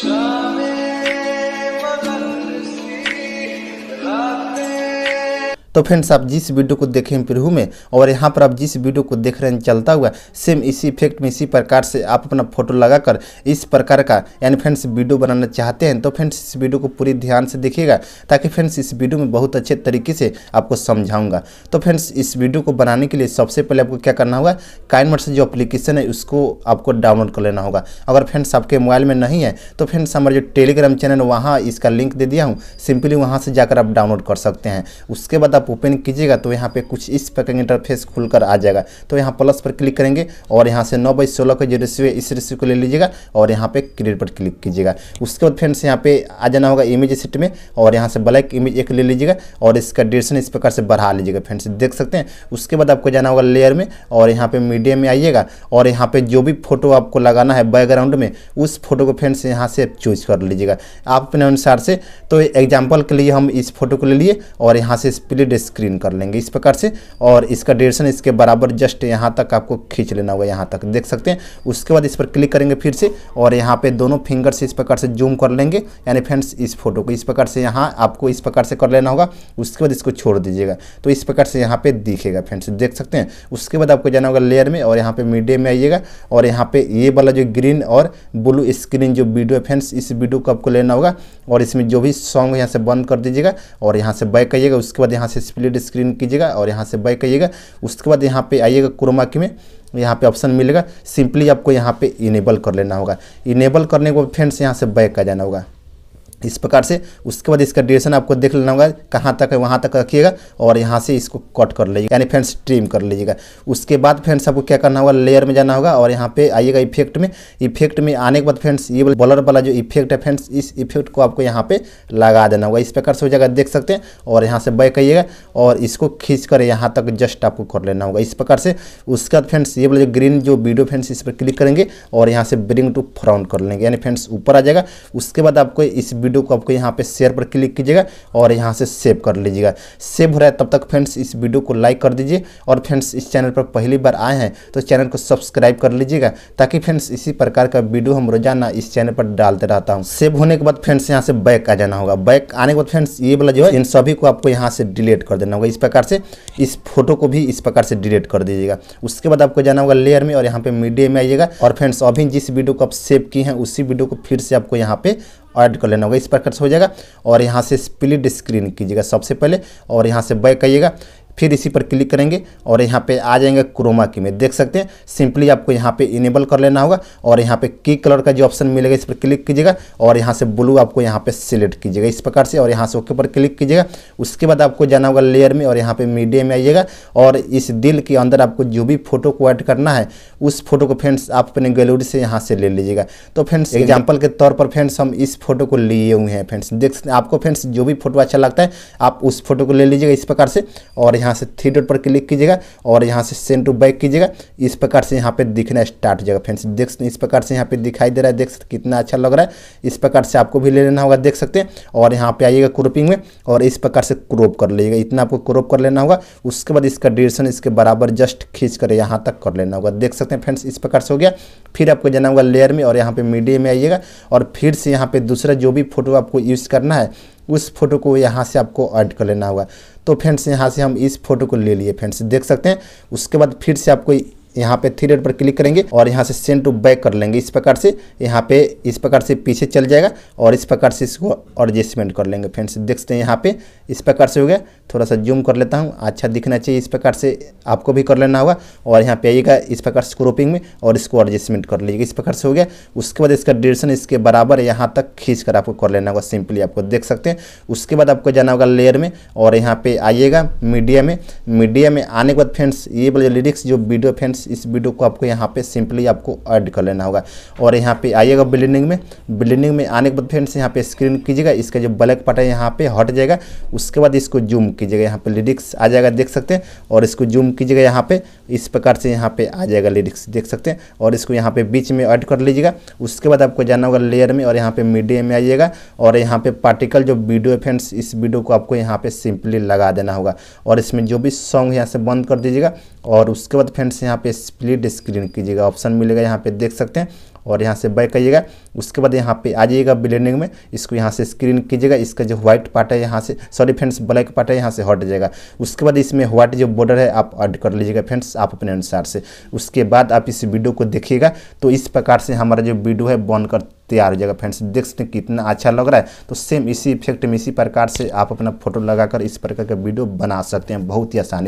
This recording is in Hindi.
So तो फ्रेंड्स आप जिस वीडियो को देखें प्रिव्यू में और यहाँ पर आप जिस वीडियो को देख रहे हैं चलता हुआ सेम इसी इफेक्ट में इसी प्रकार से आप अपना फोटो लगाकर इस प्रकार का यानी फ्रेंड्स वीडियो बनाना चाहते हैं तो फ्रेंड्स इस वीडियो को पूरी ध्यान से देखिएगा ताकि फ्रेंड्स इस वीडियो में बहुत अच्छे तरीके से आपको समझाऊंगा तो फ्रेंड्स इस वीडियो को बनाने के लिए सबसे पहले आपको क्या करना होगा काइनमट से जो अप्लीकेशन है उसको आपको डाउनलोड कर लेना होगा अगर फ्रेंड्स आपके मोबाइल में नहीं है तो फ्रेंड्स हमारे जो टेलीग्राम चैनल वहाँ इसका लिंक दे दिया हूँ सिंपली वहाँ से जाकर आप डाउनलोड कर सकते हैं उसके बाद आप आप ओपन कीजिएगा तो यहाँ पे कुछ इस प्रकार का इंटरफेस खुलकर आ जाएगा तो यहाँ प्लस पर क्लिक करेंगे और यहाँ से नौ बाई सोलह का जो रेसिव है इस रेसिव को ले लीजिएगा और यहाँ पे क्रिएट पर क्लिक कीजिएगा उसके बाद फ्रेंड्स यहाँ पे आ जाना होगा इमेज सेट में और यहाँ से ब्लैक इमेज एक ले लीजिएगा और इसका ड्यूरेशन इस प्रकार से बढ़ा लीजिएगा फ्रेंड्स देख सकते हैं उसके बाद आपको जाना होगा लेयर में और यहाँ पर मीडियम में आइएगा और यहाँ पर जो भी फोटो आपको लगाना है बैकग्राउंड में उस फोटो को फ्रेंड्स यहाँ से चूज कर लीजिएगा आप अपने अनुसार से तो एग्जाम्पल के लिए हम इस फोटो को ले लिए और यहाँ से स्प्लिट ग्रेड स्क्रीन कर लेंगे इस प्रकार से और इसका डेरेशन इसके बराबर जस्ट यहाँ तक आपको खींच लेना होगा यहाँ तक देख सकते हैं उसके बाद इस पर क्लिक करेंगे फिर से और यहाँ पे दोनों फिंगर से इस प्रकार से जूम कर लेंगे यानी फ्रेंड्स इस फोटो को इस प्रकार से यहाँ आपको इस प्रकार से कर लेना होगा उसके बाद इसको छोड़ दीजिएगा तो इस प्रकार से यहाँ पर दिखेगा फ्रेंड्स देख सकते हैं उसके बाद आपको जाना होगा लेयर में और यहाँ पर मीडियम में आइएगा और यहाँ पर ये वाला जो ग्रीन और ब्लू स्क्रीन जो वीडियो है फ्रेंड्स इस वीडियो को आपको लेना होगा और इसमें जो भी सॉन्ग यहाँ से बंद कर दीजिएगा और यहाँ से बैक आइएगा उसके बाद यहाँ से से स्प्लिट स्क्रीन कीजिएगा और यहाँ से बैक आइएगा उसके बाद यहाँ पे आइएगा की में यहाँ पे ऑप्शन मिलेगा सिंपली आपको यहाँ पे इनेबल कर लेना होगा इनेबल करने के बाद फ्रेंड्स यहाँ से बैक आ जाना होगा इस प्रकार से उसके बाद इसका ड्यूरेशन आपको देख लेना होगा कहाँ तक है वहाँ तक रखिएगा और यहाँ से इसको कट कर लीजिएगा यानी फ्रेंड्स ट्रिम कर लीजिएगा उसके बाद फ्रेंड्स आपको क्या करना होगा लेयर में जाना होगा और यहाँ पे आइएगा इफेक्ट में इफेक्ट में आने के बाद फ्रेंड्स ये बॉलर वाला जो इफेक्ट है फ्रेंड्स इस इफेक्ट को आपको यहाँ पर लगा देना होगा इस प्रकार से हो जाएगा देख सकते हैं और यहाँ से बैक आइएगा और इसको खींच कर यहाँ तक जस्ट आपको कर लेना होगा इस प्रकार से उसके बाद फ्रेंड्स ये बोले जो ग्रीन जो वीडियो फ्रेंड्स इस पर क्लिक करेंगे और यहाँ से ब्रिंग टू फ्राउंड कर लेंगे यानी फ्रेंड्स ऊपर आ जाएगा उसके बाद आपको इस वीडियो को आपको यहाँ पे शेयर पर क्लिक कीजिएगा और यहाँ से सेव कर लीजिएगा सेव हो रहा है तब तक फ्रेंड्स इस वीडियो को लाइक कर दीजिए और फ्रेंड्स इस चैनल पर पहली बार आए हैं तो चैनल को सब्सक्राइब कर लीजिएगा ताकि फ्रेंड्स इसी प्रकार का वीडियो हम रोजाना इस चैनल पर डालते रहता हूँ सेव होने के बाद फ्रेंड्स यहाँ से बैक आ जाना होगा बैक आने के बाद फ्रेंड्स ये वाला जो है इन सभी को आपको यहाँ से डिलीट कर देना होगा इस प्रकार से इस फोटो को भी इस प्रकार से डिलीट कर दीजिएगा उसके बाद आपको जाना होगा लेयर में और यहाँ पे मीडिया में आइएगा और फ्रेंड्स अभी जिस वीडियो को आप सेव किए हैं उसी वीडियो को फिर से आपको यहाँ पे ऐड कर लेना होगा इस प्रकार से हो जाएगा और यहाँ से स्प्लिट स्क्रीन कीजिएगा सबसे पहले और यहाँ से बैक आइएगा फिर इसी पर क्लिक करेंगे और यहाँ पे आ जाएंगे क्रोमा की में देख सकते हैं सिंपली आपको यहाँ पे इनेबल कर लेना होगा और यहाँ पे की कलर का जो ऑप्शन मिलेगा इस पर क्लिक कीजिएगा और यहाँ से ब्लू आपको यहाँ पे सिलेक्ट कीजिएगा इस प्रकार से और यहाँ से ओके पर क्लिक कीजिएगा उसके बाद आपको जाना होगा लेयर में और यहाँ पर मीडिया में आइएगा और इस दिल के अंदर आपको जो भी फोटो को ऐड करना है उस फोटो को फ्रेंड्स आप अपने गैलरी से यहाँ से ले लीजिएगा तो फ्रेंड्स एग्जाम्पल के तौर पर फ्रेंड्स हम इस फोटो को लिए हुए हैं फ्रेंड्स देख सकते हैं आपको फ्रेंड्स जो भी फोटो अच्छा लगता है आप उस फोटो को ले लीजिएगा इस प्रकार से और यहाँ यहाँ से थ्री डॉट पर क्लिक कीजिएगा और यहाँ से सेंड टू बैक कीजिएगा इस प्रकार से यहाँ पे दिखना स्टार्ट हो जाएगा फ्रेंड्स देख इस प्रकार से यहाँ पे दिखाई दे रहा है देख सकते कितना अच्छा लग रहा है इस प्रकार से आपको भी ले लेना होगा देख सकते हैं और यहाँ पर आइएगा क्रोपिंग में और इस प्रकार से क्रोप कर लीजिएगा इतना आपको क्रोप कर लेना होगा उसके बाद इसका डिशन इसके बराबर जस्ट खींच कर यहाँ तक कर लेना होगा देख सकते हैं फ्रेंड्स इस प्रकार से हो गया फिर आपको जाना होगा लेयर में और यहाँ पर मीडियम में आइएगा और फिर से यहाँ पर दूसरा जो भी फोटो आपको यूज़ करना है उस फोटो को यहाँ से आपको ऐड कर लेना होगा तो फ्रेंड्स यहाँ से हम इस फोटो को ले लिए फ्रेंड्स देख सकते हैं उसके बाद फिर से आपको यहाँ पे थ्री डेट पर क्लिक करेंगे और यहाँ से सेंड टू बैक कर लेंगे इस प्रकार से यहाँ पे इस प्रकार से पीछे चल जाएगा और इस प्रकार से इसको एडजस्टमेंट कर लेंगे फ्रेंड्स देख सकते हैं यहाँ पे इस प्रकार से हो गया थोड़ा सा जूम कर लेता हूँ अच्छा दिखना चाहिए इस प्रकार से आपको भी कर लेना होगा और यहाँ पे आइएगा इस प्रकार से क्रोपिंग में और इसको एडजस्टमेंट कर लीजिएगा इस प्रकार से हो गया उसके बाद इसका ड्यूरेशन इसके बराबर यहाँ तक खींच कर आपको कर लेना होगा सिंपली आपको देख सकते हैं उसके बाद आपको जाना होगा लेयर में और यहाँ पे आइएगा मीडिया में मीडिया में आने के बाद फ्रेंड्स ये बोले लिरिक्स जो वीडियो फ्रेंड्स इस वीडियो को आपको यहाँ पे सिंपली आपको ऐड कर लेना होगा और यहाँ पे आइएगा ब्लेंडिंग में ब्लेंडिंग में आने के बाद फ्रेंड्स यहाँ पे स्क्रीन कीजिएगा इसका जो ब्लैक पार्ट है यहाँ पे हट जाएगा उसके बाद इसको जूम कीजिएगा यहाँ पे लिरिक्स आ जाएगा देख सकते हैं और इसको जूम कीजिएगा यहाँ पे इस प्रकार से यहाँ पे आ जाएगा लिरिक्स देख सकते हैं और इसको यहाँ पे बीच में ऐड कर लीजिएगा उसके बाद आपको जाना होगा लेयर में और यहाँ पे मीडिया में आइएगा और यहाँ पे पार्टिकल जो वीडियो है फ्रेंड्स इस वीडियो को आपको यहाँ पे सिंपली लगा देना होगा और इसमें जो भी सॉन्ग यहाँ से बंद कर दीजिएगा और उसके बाद फ्रेंड्स यहाँ पे पे स्प्लिट स्क्रीन कीजिएगा ऑप्शन मिलेगा यहाँ पे देख सकते हैं और यहाँ से बैक आइएगा उसके बाद यहाँ पे आ जाइएगा ब्लेंडिंग में इसको यहाँ से स्क्रीन कीजिएगा इसका जो व्हाइट पार्ट है यहाँ से सॉरी फ्रेंड्स ब्लैक पार्ट है यहाँ से हट जाएगा उसके बाद इसमें व्हाइट जो बॉर्डर है आप ऐड कर लीजिएगा फ्रेंड्स आप अपने अनुसार से उसके बाद आप इस वीडियो को देखिएगा तो इस प्रकार से हमारा जो वीडियो है बनकर तैयार हो जाएगा फ्रेंड्स देख सकते हैं कितना अच्छा लग रहा है तो सेम इसी इफेक्ट में इसी प्रकार से आप अपना फोटो लगाकर इस प्रकार का वीडियो बना सकते हैं बहुत ही आसानी